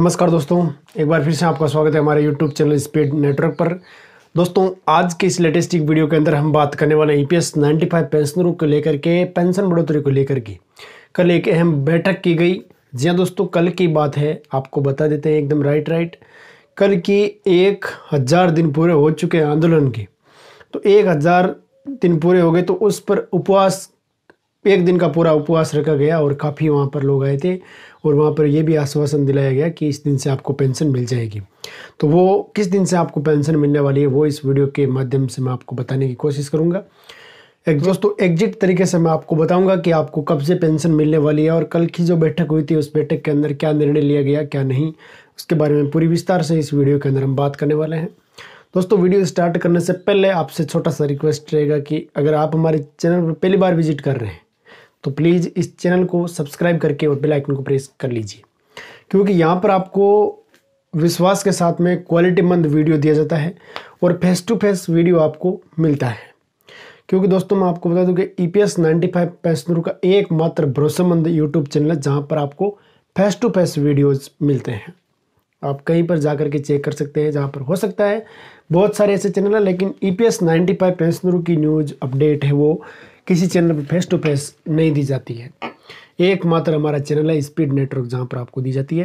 नमस्कार दोस्तों एक बार फिर से आपका स्वागत है हमारे YouTube चैनल स्पीड नेटवर्क पर दोस्तों आज के इस लेटेस्ट एक वीडियो के अंदर हम बात करने वाले हैं E P S ninety five पेंशनरों को लेकर के पेंशन बढ़ोतरी को लेकर के कल एक अहम बैठक की गई जी हाँ दोस्तों कल की बात है आपको बता देते हैं एकदम राइट राइट कल की एक हज़ार दिन पूरे हो चुके हैं आंदोलन के तो एक हज़ार दिन पूरे हो गए तो उस पर उपवास एक दिन का पूरा उपवास रखा गया और काफ़ी वहाँ पर लोग आए थे और वहाँ पर यह भी आश्वासन दिलाया गया कि इस दिन से आपको पेंशन मिल जाएगी तो वो किस दिन से आपको पेंशन मिलने वाली है वो इस वीडियो के माध्यम से मैं आपको बताने की कोशिश करूँगा एक दोस्तों एग्जिट तरीके से मैं आपको बताऊंगा कि आपको कब से पेंशन मिलने वाली है और कल की जो बैठक हुई थी उस बैठक के अंदर क्या निर्णय लिया गया क्या नहीं उसके बारे में पूरी विस्तार से इस वीडियो के अंदर हम बात करने वाले हैं दोस्तों वीडियो स्टार्ट करने से पहले आपसे छोटा सा रिक्वेस्ट रहेगा कि अगर आप हमारे चैनल पर पहली बार विजिट कर रहे हैं तो प्लीज़ इस चैनल को सब्सक्राइब करके और बेल आइकन को प्रेस कर लीजिए क्योंकि यहाँ पर आपको विश्वास के साथ में क्वालिटी मंद वीडियो दिया जाता है और फेस टू फेस वीडियो आपको मिलता है क्योंकि दोस्तों मैं आपको बता दूं कि E P S ninety five पैसनूर का एकमात्र भरोसेमंद यूट्यूब चैनल है जहाँ पर आपको फेस टू फेस वीडियोज़ मिलते हैं आप कहीं पर जाकर के चेक कर सकते हैं जहाँ पर हो सकता है बहुत सारे ऐसे चैनल हैं लेकिन E P S ninety five पैसनूर की न्यूज़ अपडेट है वो किसी चैनल पर फेस टू फेस नहीं दी जाती है एकमात्र हमारा चैनल है स्पीड नेटवर्क जहाँ पर आपको दी जाती है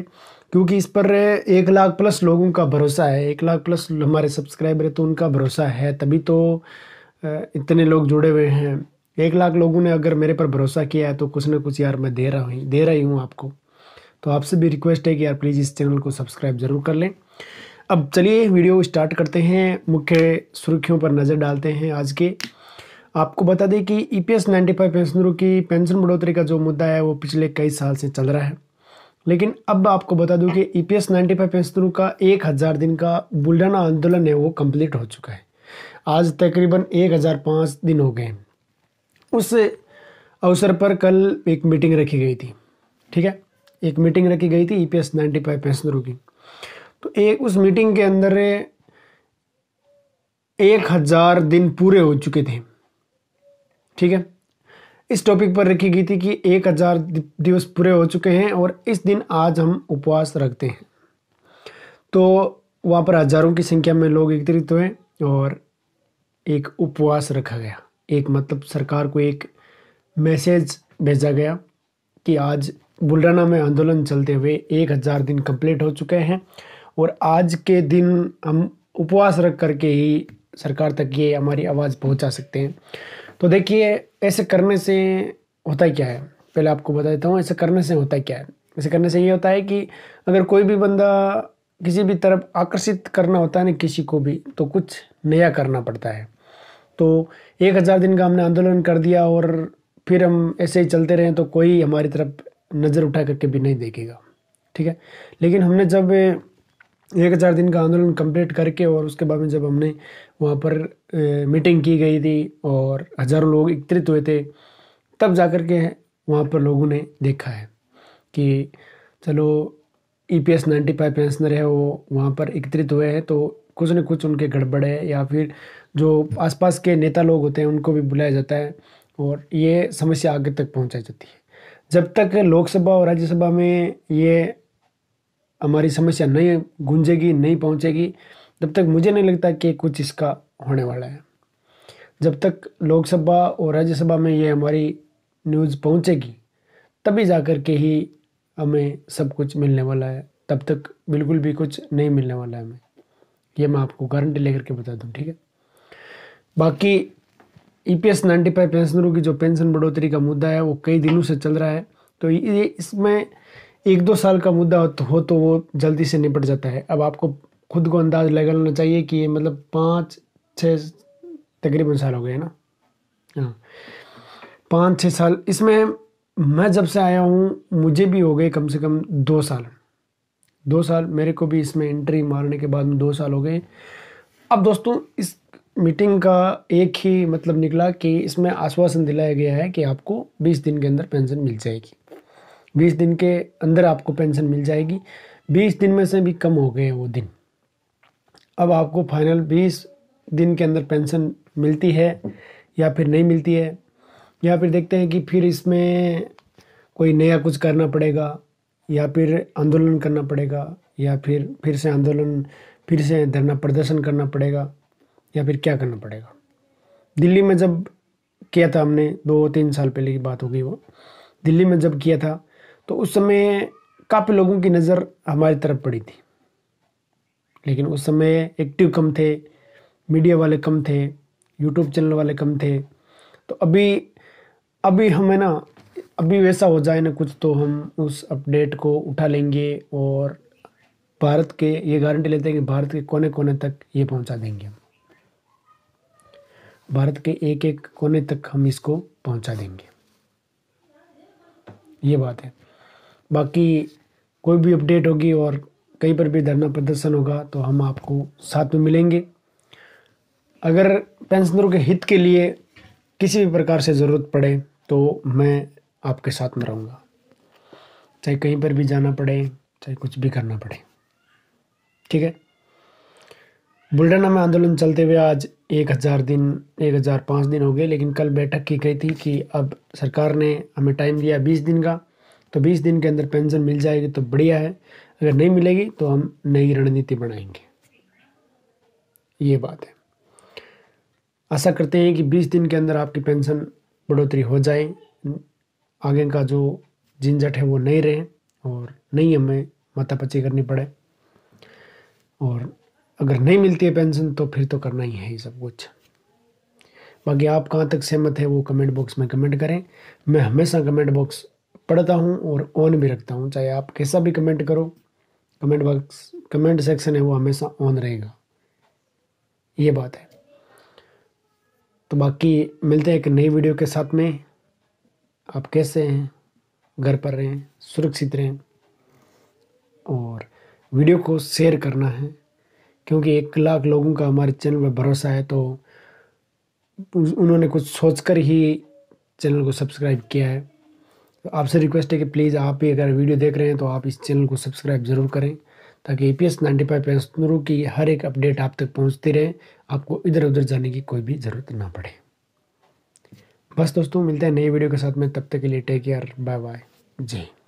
क्योंकि इस पर एक लाख प्लस लोगों का भरोसा है एक लाख प्लस हमारे सब्सक्राइबर है तो उनका भरोसा है तभी तो इतने लोग जुड़े हुए हैं एक लाख लोगों ने अगर मेरे पर भरोसा किया है तो कुछ ना कुछ यार मैं दे रहा हूँ दे रही हूँ आपको तो आपसे भी रिक्वेस्ट है कि यार प्लीज़ इस चैनल को सब्सक्राइब ज़रूर कर लें अब चलिए वीडियो स्टार्ट करते हैं मुख्य सुर्खियों पर नज़र डालते हैं आज के आपको बता दें कि E P S ninety five पेंशनरों की पेंशन बढ़ोतरी का जो मुद्दा है वो पिछले कई साल से चल रहा है लेकिन अब आपको बता दूं कि E P S ninety five पेंशनरों का एक हज़ार दिन का बुलडाना आंदोलन है वो कंप्लीट हो चुका है आज तकरीबन एक हज़ार पाँच दिन हो गए उस अवसर पर कल एक मीटिंग रखी गई थी ठीक है एक मीटिंग रखी गई थी E P S ninety five पेंशनरों की तो एक उस मीटिंग के अंदर एक हज़ार दिन पूरे हो चुके थे ठीक है इस टॉपिक पर रखी गई थी कि एक हजार दिवस पूरे हो चुके हैं और इस दिन आज हम उपवास रखते हैं तो वहाँ पर हजारों की संख्या में लोग एकत्रित हुए और एक उपवास रखा गया एक मतलब सरकार को एक मैसेज भेजा गया कि आज बुलडाना में आंदोलन चलते हुए एक हज़ार दिन कंप्लीट हो चुके हैं और आज के दिन हम उपवास रख करके ही सरकार तक ये हमारी आवाज़ पहुंचा सकते हैं तो देखिए ऐसे करने से होता क्या है पहले आपको बता देता हूँ ऐसे करने से होता क्या है ऐसे करने से ये होता है कि अगर कोई भी बंदा किसी भी तरफ आकर्षित करना होता है ना किसी को भी तो कुछ नया करना पड़ता है तो एक हज़ार दिन का हमने आंदोलन कर दिया और फिर हम ऐसे ही चलते रहें तो कोई हमारी तरफ नज़र उठा करके भी नहीं देखेगा ठीक है लेकिन हमने जब एक हज़ार दिन का आंदोलन कंप्लीट करके और उसके बाद में जब हमने वहाँ पर मीटिंग की गई थी और हज़ारों लोग एकत्रित हुए थे तब जाकर के वहाँ पर लोगों ने देखा है कि चलो E P S ninety five pensioner है वो वहाँ पर एकत्रित हुए हैं तो कुछ न कुछ उनके गड़बड़ है या फिर जो आसपास के नेता लोग होते हैं उनको भी बुलाया जाता है और ये समस्या आगे तक पहुँचाई जाती है जब तक लोकसभा और राज्यसभा में ये हमारी समस्या नहीं गूंजेगी नहीं पहुँचेगी जब तक मुझे नहीं लगता कि कुछ इसका होने वाला है जब तक लोकसभा और राज्यसभा में ये हमारी न्यूज़ पहुंचेगी तभी जा कर के ही हमें सब कुछ मिलने वाला है तब तक बिल्कुल भी कुछ नहीं मिलने वाला है हमें ये मैं आपको गारंटी लेकर के बता दूँ ठीक है बाकी E P S ninety five पेंशनरों की जो पेंशन बढ़ोतरी का मुद्दा है वो कई दिनों से चल रहा है तो ये इसमें एक दो साल का मुद्दा हो तो वो जल्दी से निपट जाता है अब आपको खुद को अंदाज़ लगा लेना चाहिए कि ये मतलब पाँच छः तकरीबन साल हो गए ना हाँ। पाँच छः साल इसमें मैं जब से आया हूँ मुझे भी हो गए कम से कम दो साल दो साल मेरे को भी इसमें एंट्री मारने के बाद में दो साल हो गए अब दोस्तों इस मीटिंग का एक ही मतलब निकला कि इसमें आश्वासन दिलाया गया है कि आपको 20 दिन के अंदर पेंशन मिल जाएगी 20 दिन के अंदर आपको पेंशन मिल जाएगी 20 दिन में से भी कम हो गए वो दिन अब आपको फाइनल बीस दिन के अंदर पेंशन मिलती है या फिर नहीं मिलती है या फिर देखते हैं कि फिर इसमें कोई नया कुछ करना पड़ेगा या फिर आंदोलन करना पड़ेगा या फिर फिर से आंदोलन फिर से धरना प्रदर्शन करना पड़ेगा या फिर क्या करना पड़ेगा दिल्ली में जब किया था हमने दो तीन साल पहले की बात हो गई वो दिल्ली में जब किया था तो उस समय काफ़ी लोगों की नज़र हमारी तरफ पड़ी थी लेकिन उस समय एक्टिव कम थे मीडिया वाले कम थे यूट्यूब चैनल वाले कम थे तो अभी अभी हमें ना अभी वैसा हो जाए ना कुछ तो हम उस अपडेट को उठा लेंगे और भारत के ये गारंटी लेते हैं कि भारत के कोने कोने तक ये पहुंचा देंगे हम भारत के एक एक कोने तक हम इसको पहुंचा देंगे ये बात है बाकी कोई भी अपडेट होगी और कहीं पर भी धरना प्रदर्शन होगा तो हम आपको साथ में मिलेंगे अगर पेंशनरों के हित के लिए किसी भी प्रकार से ज़रूरत पड़े तो मैं आपके साथ में रहूँगा चाहे कहीं पर भी जाना पड़े चाहे कुछ भी करना पड़े ठीक है बुलडाना में आंदोलन चलते हुए आज एक हज़ार दिन एक हज़ार पाँच दिन हो गए लेकिन कल बैठक की गई थी कि अब सरकार ने हमें टाइम दिया बीस दिन का तो बीस दिन के अंदर पेंशन मिल जाएगी तो बढ़िया है अगर नहीं मिलेगी तो हम नई रणनीति बनाएंगे ये बात है आशा करते हैं कि 20 दिन के अंदर आपकी पेंशन बढ़ोतरी हो जाए आगे का जो झंझट है वो नहीं रहे और नहीं हमें माथापच्ची करनी पड़े और अगर नहीं मिलती है पेंशन तो फिर तो करना ही है ये सब कुछ बाकी आप कहाँ तक सहमत है वो कमेंट बॉक्स में कमेंट करें मैं हमेशा कमेंट बॉक्स पढ़ता हूँ और ऑन भी रखता हूँ चाहे आप कैसा भी कमेंट करो कमेंट बॉक्स कमेंट सेक्शन है वो हमेशा ऑन रहेगा ये बात है तो बाकी मिलते हैं एक नई वीडियो के साथ में आप कैसे हैं घर पर रहें सुरक्षित रहें और वीडियो को शेयर करना है क्योंकि एक लाख लोगों का हमारे चैनल पर भरोसा है तो उन्होंने कुछ सोचकर ही चैनल को सब्सक्राइब किया है तो आपसे रिक्वेस्ट है कि प्लीज़ आप भी अगर वीडियो देख रहे हैं तो आप इस चैनल को सब्सक्राइब ज़रूर करें ताकि A P S ninety five पेंशनरों की हर एक अपडेट आप तक पहुंचती रहे आपको इधर उधर जाने की कोई भी ज़रूरत ना पड़े बस दोस्तों मिलते हैं नई वीडियो के साथ में तब तक के लिए टेक केयर बाय बाय जय